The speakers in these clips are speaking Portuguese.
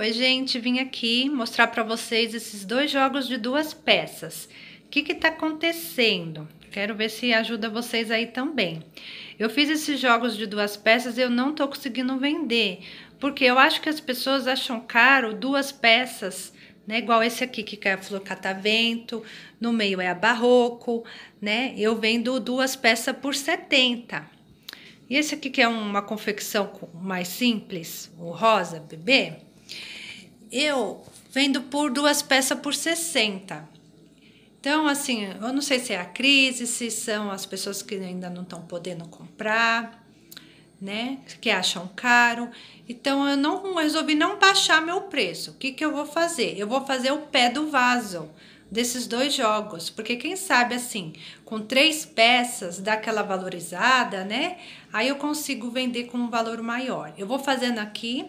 Oi, gente, vim aqui mostrar para vocês esses dois jogos de duas peças. O que está acontecendo? Quero ver se ajuda vocês aí também. Eu fiz esses jogos de duas peças e eu não estou conseguindo vender, porque eu acho que as pessoas acham caro duas peças, né? Igual esse aqui que é catavento, no meio é a barroco, né? Eu vendo duas peças por 70. E esse aqui que é uma confecção mais simples, o rosa bebê, eu vendo por duas peças por 60. Então, assim, eu não sei se é a crise, se são as pessoas que ainda não estão podendo comprar, né? Que acham caro. Então, eu não resolvi não baixar meu preço. O que, que eu vou fazer? Eu vou fazer o pé do vaso desses dois jogos, porque quem sabe assim, com três peças daquela valorizada, né? Aí eu consigo vender com um valor maior. Eu vou fazendo aqui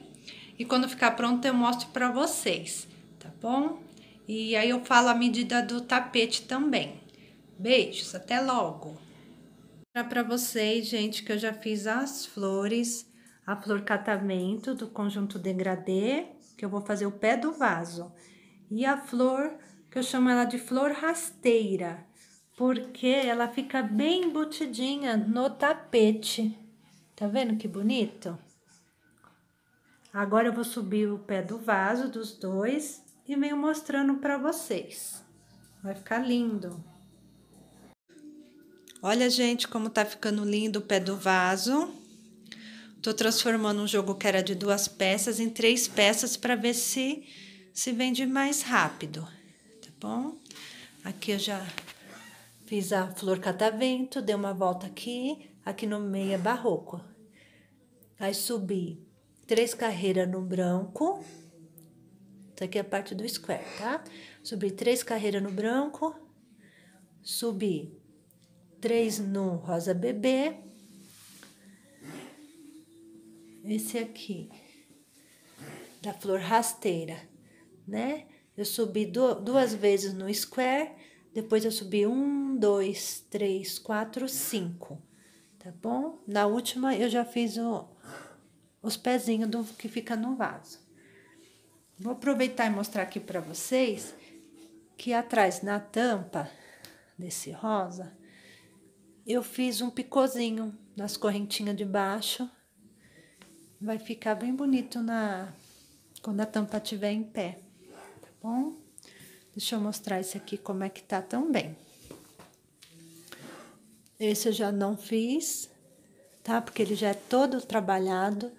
e quando ficar pronto eu mostro para vocês, tá bom? E aí eu falo a medida do tapete também. Beijos, até logo. Para vocês, gente, que eu já fiz as flores, a flor catamento do conjunto degradê, que eu vou fazer o pé do vaso, e a flor que eu chamo ela de flor rasteira, porque ela fica bem embutidinha no tapete. Tá vendo que bonito? Agora eu vou subir o pé do vaso dos dois e venho mostrando para vocês. Vai ficar lindo. Olha, gente, como tá ficando lindo o pé do vaso. Tô transformando um jogo que era de duas peças em três peças para ver se se vende mais rápido, tá bom? Aqui eu já fiz a flor catavento, dei uma volta aqui, aqui no meio é barroco. Aí subi três carreiras no branco. Isso aqui é a parte do square, tá? subi três carreiras no branco, subi três no rosa bebê. Esse aqui, da flor rasteira, né? Eu subi duas vezes no square, depois eu subi um, dois, três, quatro, cinco, tá bom? Na última eu já fiz o os pezinhos do que fica no vaso. Vou aproveitar e mostrar aqui para vocês que atrás na tampa desse rosa eu fiz um picôzinho nas correntinhas de baixo. Vai ficar bem bonito na quando a tampa estiver em pé, tá bom? Deixa eu mostrar esse aqui como é que tá também. Esse eu já não fiz, tá? Porque ele já é todo trabalhado.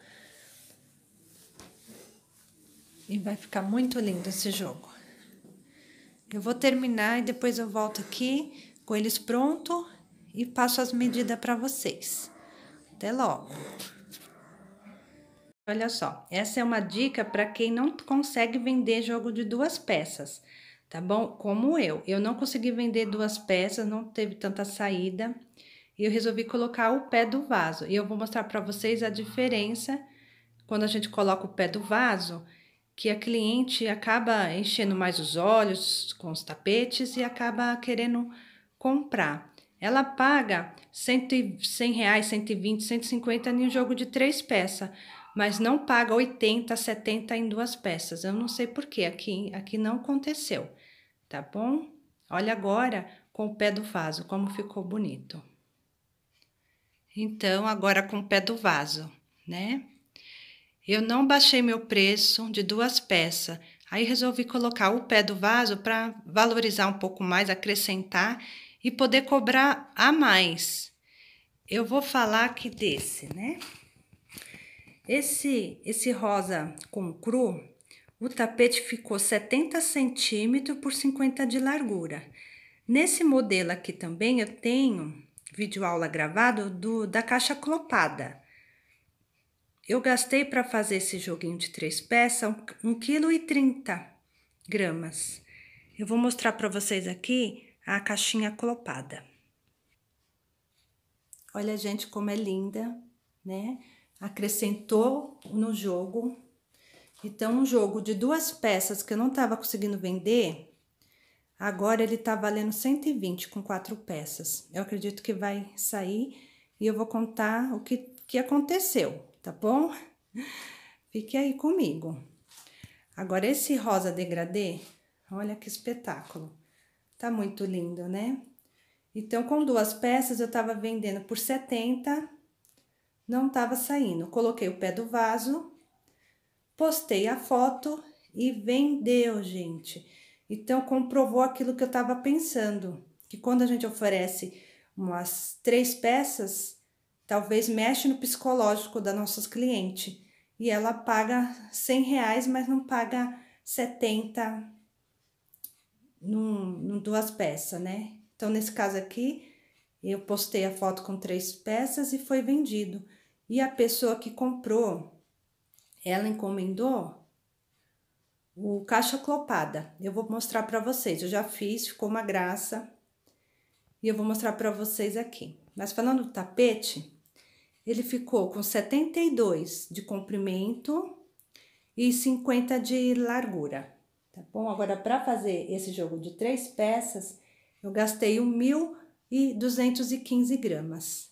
E vai ficar muito lindo esse jogo. Eu vou terminar e depois eu volto aqui com eles pronto e passo as medidas para vocês. Até logo. Olha só, essa é uma dica para quem não consegue vender jogo de duas peças, tá bom? Como eu, eu não consegui vender duas peças, não teve tanta saída e eu resolvi colocar o pé do vaso. E eu vou mostrar para vocês a diferença quando a gente coloca o pé do vaso, que a cliente acaba enchendo mais os olhos com os tapetes e acaba querendo comprar. Ela paga 100, 100 reais, 120, 150 em um jogo de três peças, mas não paga 80, 70 em duas peças. Eu não sei porquê, aqui, aqui não aconteceu, tá bom? Olha agora com o pé do vaso, como ficou bonito. Então, agora com o pé do vaso, né? Eu não baixei meu preço de duas peças. Aí resolvi colocar o pé do vaso para valorizar um pouco mais, acrescentar e poder cobrar a mais. Eu vou falar aqui desse, né? Esse, esse rosa com cru, o tapete ficou 70 centímetros por 50 de largura. Nesse modelo aqui também eu tenho vídeo aula gravado do, da caixa clopada. Eu gastei para fazer esse joguinho de três peças 1,30 gramas. Eu vou mostrar para vocês aqui a caixinha clopada. Olha, gente, como é linda, né? Acrescentou no jogo. Então, um jogo de duas peças que eu não estava conseguindo vender, Agora ele tá valendo 120 com quatro peças. Eu acredito que vai sair e eu vou contar o que, que aconteceu, tá bom? Fique aí comigo. Agora, esse rosa degradê, olha que espetáculo. Tá muito lindo, né? Então, com duas peças, eu tava vendendo por 70, não tava saindo. Coloquei o pé do vaso, postei a foto e vendeu, gente. Então, comprovou aquilo que eu estava pensando, que quando a gente oferece umas três peças, talvez mexe no psicológico da nossa cliente. E ela paga 100 reais, mas não paga 70 num, num duas peças, né? Então, nesse caso aqui, eu postei a foto com três peças e foi vendido. E a pessoa que comprou, ela encomendou o caixa clopada. Eu vou mostrar para vocês. Eu já fiz, ficou uma graça. E eu vou mostrar para vocês aqui. Mas falando do tapete, ele ficou com 72 de comprimento e 50 de largura, tá bom? Agora, para fazer esse jogo de três peças, eu gastei 1.215 gramas.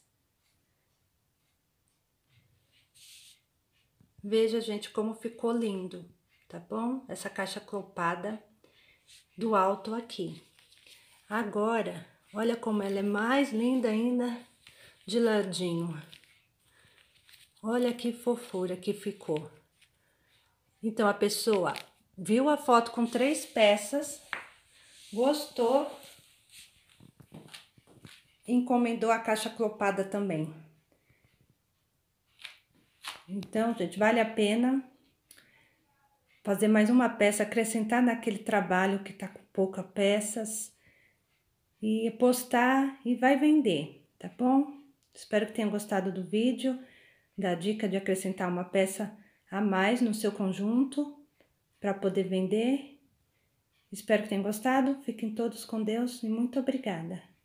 Veja, gente, como ficou lindo tá bom? Essa caixa copada do alto aqui. Agora, olha como ela é mais linda ainda de ladinho. Olha que fofura que ficou. Então, a pessoa viu a foto com três peças, gostou, encomendou a caixa clopada também. Então, gente, vale a pena fazer mais uma peça, acrescentar naquele trabalho que está com poucas peças e postar e vai vender, tá bom? Espero que tenham gostado do vídeo, da dica de acrescentar uma peça a mais no seu conjunto para poder vender. Espero que tenham gostado. Fiquem todos com Deus e muito obrigada.